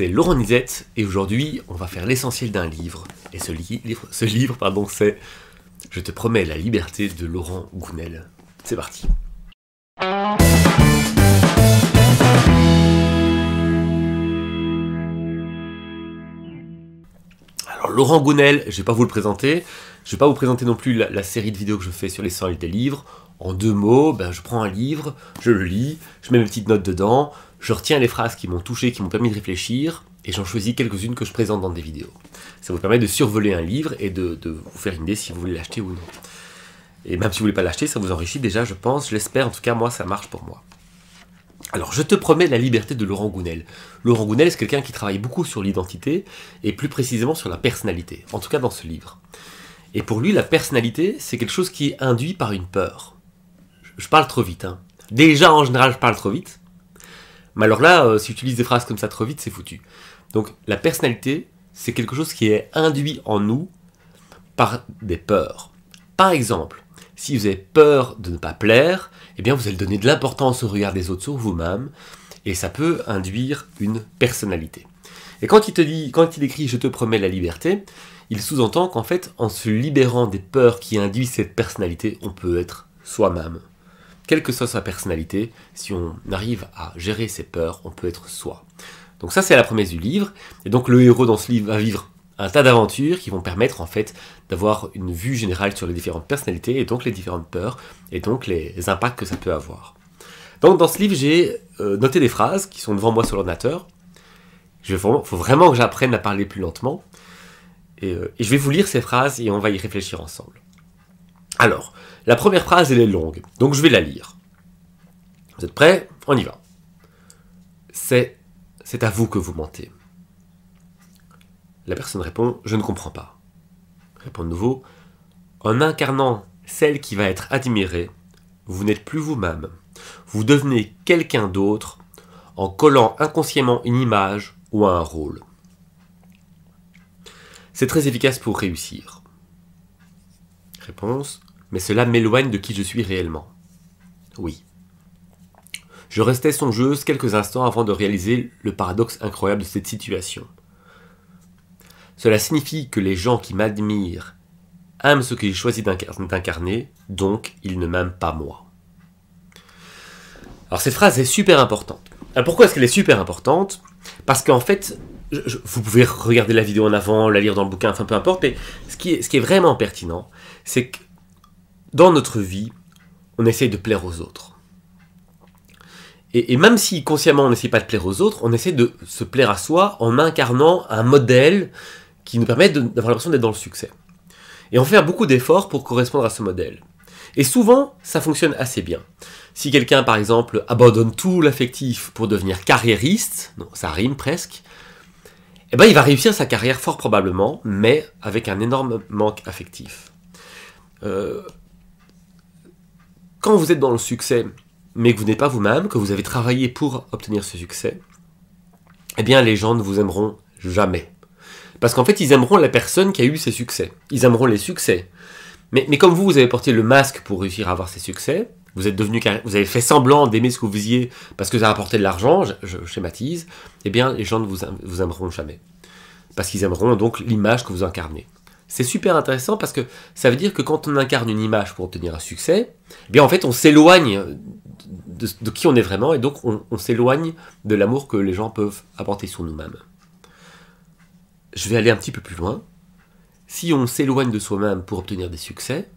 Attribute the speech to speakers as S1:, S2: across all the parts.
S1: c'est Laurent Nizette et aujourd'hui on va faire l'essentiel d'un livre. Et ce, livre, ce livre, pardon, c'est Je te promets la liberté de Laurent Gounel. C'est parti. Alors Laurent Gounel, je ne vais pas vous le présenter. Je ne vais pas vous présenter non plus la, série de vidéos que je fais sur l'essentiel des livres. En deux mots, ben, je prends un livre, je le lis, je mets mes petites notes dedans je retiens les phrases qui m'ont touché, qui m'ont permis de réfléchir, et j'en choisis quelques-unes que je présente dans des vidéos. Ça vous permet de survoler un livre et de, vous faire une idée si vous voulez l'acheter ou non. Et même si vous ne voulez pas l'acheter, ça vous enrichit déjà, je pense, j'espère, en tout cas moi ça marche pour moi. Alors, je te promets la liberté de Laurent Gounel. Laurent Gounel, est quelqu'un qui travaille beaucoup sur l'identité et plus précisément sur la personnalité, en tout cas dans ce livre. Et pour lui, la personnalité, c'est quelque chose qui est induit par une peur. Je parle trop vite. Hein. Déjà, en général, je parle trop vite. Mais alors là, euh, si tu utilises des phrases comme ça trop vite, c'est foutu. Donc la personnalité, c'est quelque chose qui est induit en nous par des peurs. Par exemple, si vous avez peur de ne pas plaire, eh bien vous allez donner de l'importance au regard des autres sur vous-même, et ça peut induire une personnalité. Et quand il te quand il écrit Je te promets la liberté, il sous-entend qu'en fait, en se libérant des peurs qui induisent cette personnalité, on peut être soi-même quelle que soit sa personnalité, si on arrive à gérer ses peurs, on peut être soi. Donc ça c'est la promesse du livre, et donc le héros dans ce livre va vivre un tas d'aventures qui vont permettre en fait d'avoir une vue générale sur les différentes personnalités et donc les différentes peurs et donc les impacts que ça peut avoir. Donc dans ce livre j'ai euh, noté des phrases qui sont devant moi sur l'ordinateur. Il faut vraiment que j'apprenne à parler plus lentement. Euh, et je vais vous lire ces phrases et on va y réfléchir ensemble. Alors, la première phrase, elle est longue, donc je vais la lire. Vous êtes prêts On y va. C'est à vous que vous mentez. La personne répond Je ne comprends pas. Répond de nouveau En incarnant celle qui va être admirée, vous n'êtes plus vous-même. Vous devenez quelqu'un d'autre en collant inconsciemment une image ou un rôle. C'est très efficace pour réussir. Réponse mais cela m'éloigne de qui je suis réellement. Oui. Je restais songeuse quelques instants avant de réaliser le paradoxe incroyable de cette situation. Cela signifie que les gens qui m'admirent aiment ce que j'ai choisi d'incarner, donc ils ne m'aiment pas moi. Alors cette phrase est super importante. Alors pourquoi est-ce qu'elle est super importante Parce qu'en fait, vous pouvez regarder la vidéo en avant, la lire dans le bouquin, enfin peu importe, mais ce qui est, ce qui est vraiment pertinent, c'est que dans notre vie, on essaye de plaire aux autres. Et, même si consciemment on n'essaie pas de plaire aux autres, on essaie de se plaire à soi en incarnant un modèle qui nous permet d'avoir l'impression d'être dans le succès. Et on fait beaucoup d'efforts pour correspondre à ce modèle. Et souvent, ça fonctionne assez bien. Si quelqu'un, par exemple, abandonne tout l'affectif pour devenir carriériste, ça rime presque, eh ben, il va réussir sa carrière fort probablement, mais avec un énorme manque affectif. Euh, quand vous êtes dans le succès, mais que vous n'êtes pas vous-même, que vous avez travaillé pour obtenir ce succès, eh bien les gens ne vous aimeront jamais. Parce qu'en fait, ils aimeront la personne qui a eu ces succès. Ils aimeront les succès. Mais, comme vous, vous avez porté le masque pour réussir à avoir ces succès, vous êtes devenu, vous avez fait semblant d'aimer ce que vous faisiez parce que ça apporté de l'argent, je, schématise, eh bien les gens ne vous aimeront jamais. Parce qu'ils aimeront donc l'image que vous incarnez c'est super intéressant parce que ça veut dire que quand on incarne une image pour obtenir un succès, eh bien en fait on s'éloigne de, qui on est vraiment et donc on, s'éloigne de l'amour que les gens peuvent apporter sur nous-mêmes. Je vais aller un petit peu plus loin. Si on s'éloigne de soi-même pour obtenir des succès,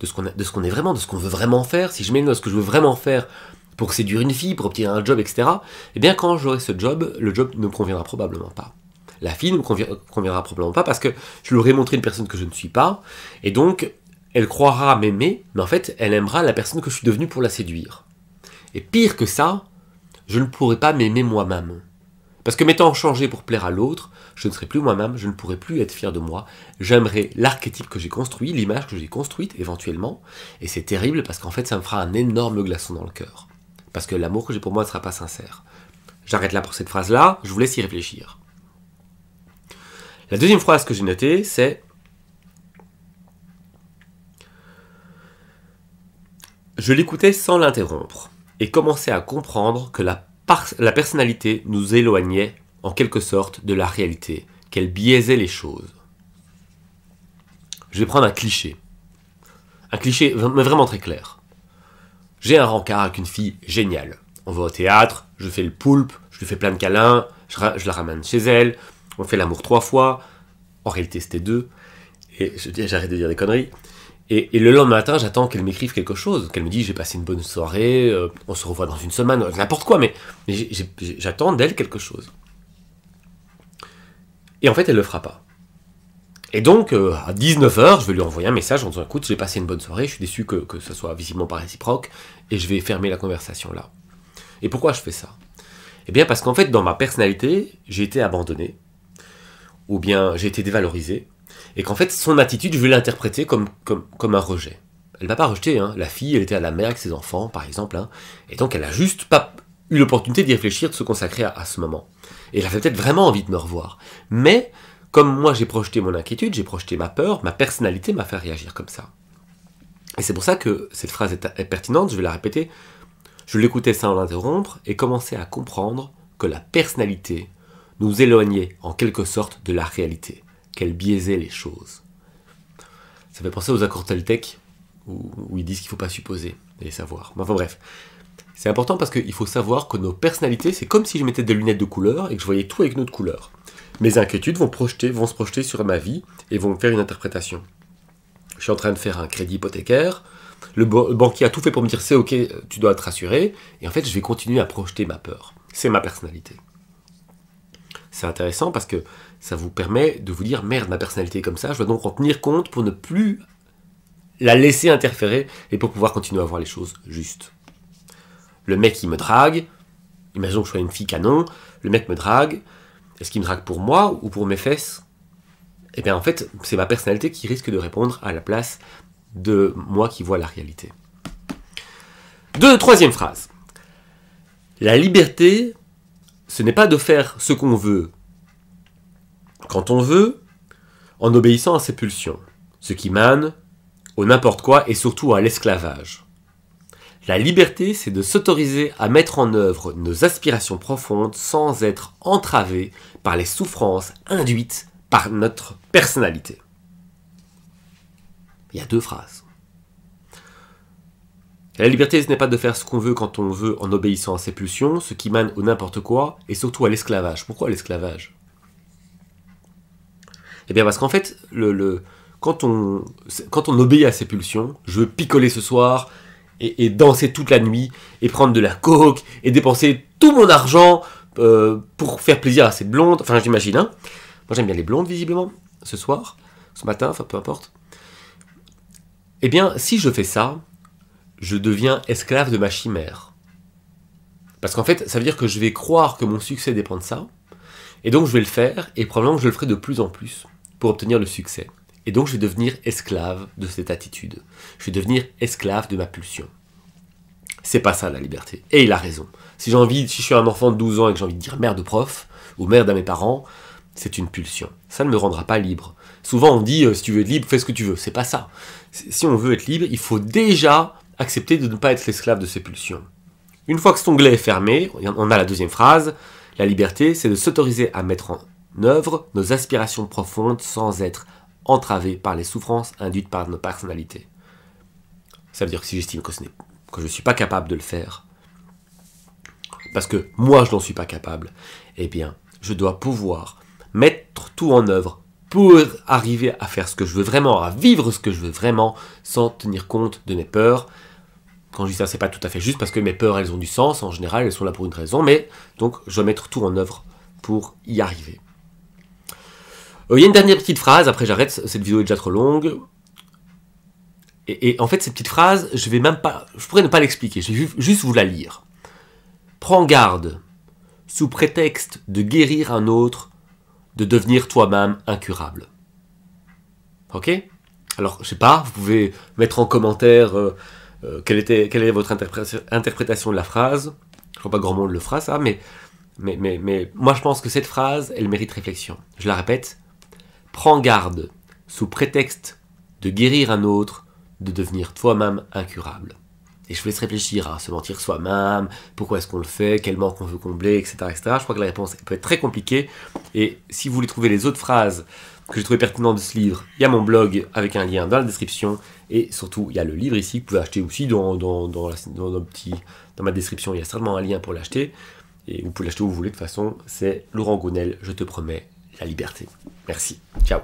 S1: de ce qu'on est vraiment, de ce qu'on veut vraiment faire, si je mets ce que je veux vraiment faire pour séduire une fille, pour obtenir un job, etc., eh bien quand j'aurai ce job, le job ne me conviendra probablement pas la fille ne me conviendra probablement pas parce que je lui aurai montré une personne que je ne suis pas, et donc elle croira m'aimer, mais en fait elle aimera la personne que je suis devenue pour la séduire. Et pire que ça, je ne pourrai pas m'aimer moi-même. Parce que m'étant changé pour plaire à l'autre, je ne serai plus moi-même, je ne pourrai plus être fier de moi. J'aimerais l'archétype que j'ai construit, l'image que j'ai construite éventuellement. Et c'est terrible parce qu'en fait, ça me fera un énorme glaçon dans le cœur. Parce que l'amour que j'ai pour moi ne sera pas sincère. J'arrête là pour cette phrase-là, je vous laisse y réfléchir. La deuxième phrase que j'ai notée, c'est Je l'écoutais sans l'interrompre et commençais à comprendre que la, personnalité nous éloignait en quelque sorte de la réalité, qu'elle biaisait les choses. Je vais prendre un cliché. Un cliché mais vraiment très clair. J'ai un rencard avec une fille géniale. On va au théâtre, je fais le poulpe, je lui fais plein de câlins, je la ramène chez elle, on fait l'amour trois fois. En réalité, c'était deux. Et j'arrête de dire des conneries. Et, le lendemain matin, j'attends qu'elle m'écrive quelque chose, qu'elle me dise j'ai passé une bonne soirée, euh, on se revoit dans une semaine, n'importe quoi, mais, j'attends d'elle quelque chose. Et en fait, elle le fera pas. Et donc, euh, à 19h, je vais lui envoyer un message en disant écoute, j'ai passé une bonne soirée, je suis déçu que, que ce soit visiblement pas réciproque, et je vais fermer la conversation là. Et pourquoi je fais ça eh bien, parce qu'en fait, dans ma personnalité, j'ai été abandonné ou bien j'ai été dévalorisé, et qu'en fait son attitude, je vais l'interpréter comme, comme, un rejet. Elle va pas rejeter, hein. la fille, elle était à la mère avec ses enfants, par exemple, hein. et donc elle a juste pas eu l'opportunité d'y réfléchir, de se consacrer à, à ce moment. Et elle avait peut-être vraiment envie de me revoir. Mais, comme moi j'ai projeté mon inquiétude, j'ai projeté ma peur, ma personnalité m'a fait réagir comme ça. Et c'est pour ça que cette phrase est, pertinente, je vais la répéter. Je l'écoutais sans l'interrompre et commençais à comprendre que la personnalité nous éloigner en quelque sorte de la réalité, qu'elle biaisait les choses. Ça fait penser aux accords Toltec, où, où ils disent qu'il ne faut pas supposer et savoir. Enfin bref, c'est important parce qu'il faut savoir que nos personnalités, c'est comme si je mettais des lunettes de couleur et que je voyais tout avec nos couleurs. couleur. Mes inquiétudes vont, projeter, vont se projeter sur ma vie et vont me faire une interprétation. Je suis en train de faire un crédit hypothécaire, le, le banquier a tout fait pour me dire c'est ok, tu dois te rassurer, et en fait je vais continuer à projeter ma peur. C'est ma personnalité c'est intéressant parce que ça vous permet de vous dire merde, ma personnalité comme ça, je dois donc en tenir compte pour ne plus la laisser interférer et pour pouvoir continuer à voir les choses justes. Le mec qui me drague, imaginons que je sois une fille canon, le mec me drague, est-ce qu'il me drague pour moi ou pour mes fesses Eh bien en fait, c'est ma personnalité qui risque de répondre à la place de moi qui vois la réalité. Deux, troisième phrase. La liberté ce n'est pas de faire ce qu'on veut quand on veut, en obéissant à ses pulsions, ce qui mène au n'importe quoi et surtout à l'esclavage. La liberté, c'est de s'autoriser à mettre en œuvre nos aspirations profondes sans être entravé par les souffrances induites par notre personnalité. Il y a deux phrases. La liberté, ce n'est pas de faire ce qu'on veut quand on veut en obéissant à ses pulsions, ce qui mène au n'importe quoi, et surtout à l'esclavage. Pourquoi l'esclavage Eh bien parce qu'en fait, le, quand, on, quand on obéit à ses pulsions, je veux picoler ce soir, et, danser toute la nuit, et prendre de la coke, et dépenser tout mon argent euh, pour faire plaisir à ces blondes, enfin j'imagine, hein. Moi j'aime bien les blondes visiblement, ce soir, ce matin, enfin peu importe. Eh bien, si je fais ça, je deviens esclave de ma chimère. Parce qu'en fait, ça veut dire que je vais croire que mon succès dépend de ça, et donc je vais le faire, et probablement que je le ferai de plus en plus pour obtenir le succès. Et donc je vais devenir esclave de cette attitude. Je vais devenir esclave de ma pulsion. C'est pas ça la liberté. Et il a raison. Si j'ai envie, si je suis un enfant de 12 ans et que j'ai envie de dire merde de prof, ou merde à mes parents, c'est une pulsion. Ça ne me rendra pas libre. Souvent on dit, euh, si tu veux être libre, fais ce que tu veux. C'est pas ça. Si on veut être libre, il faut déjà accepter de ne pas être l'esclave de ses pulsions. Une fois que cet onglet est fermé, on a la deuxième phrase. La liberté, c'est de s'autoriser à mettre en œuvre nos aspirations profondes sans être entravé par les souffrances induites par nos personnalités. Ça veut dire que si j'estime que, ce que je ne suis pas capable de le faire, parce que moi je n'en suis pas capable, eh bien, je dois pouvoir mettre tout en œuvre pour arriver à faire ce que je veux vraiment, à vivre ce que je veux vraiment, sans tenir compte de mes peurs, quand je dis ça, c'est pas tout à fait juste parce que mes peurs, elles ont du sens. En général, elles sont là pour une raison. Mais donc, je vais mettre tout en œuvre pour y arriver. Euh, il y a une dernière petite phrase. Après, j'arrête. Cette vidéo est déjà trop longue. Et, en fait, cette petite phrase, je vais même pas, je pourrais ne pas l'expliquer. Je vais juste vous la lire. Prends garde, sous prétexte de guérir un autre, de devenir toi-même incurable. Ok Alors, je sais pas, vous pouvez mettre en commentaire. Euh, euh, quelle, est votre interprétation de la phrase Je crois pas grand monde le fera ça, mais, mais moi je pense que cette phrase, elle mérite réflexion. Je la répète, prends garde, sous prétexte de guérir un autre, de devenir toi-même incurable. Et je vous laisse réfléchir à se mentir soi-même, pourquoi est-ce qu'on le fait, quel manque on veut combler, etc., Je crois que la réponse peut être très compliquée. Et si vous voulez trouver les autres phrases que j'ai trouvées pertinentes de ce livre, il y a mon blog avec un lien dans la description. Et surtout, il y a le livre ici que vous pouvez acheter aussi dans, dans ma description. Il y a certainement un lien pour l'acheter. Et vous pouvez l'acheter où vous voulez de toute façon. C'est Laurent Gonel, je te promets, la liberté. Merci. Ciao.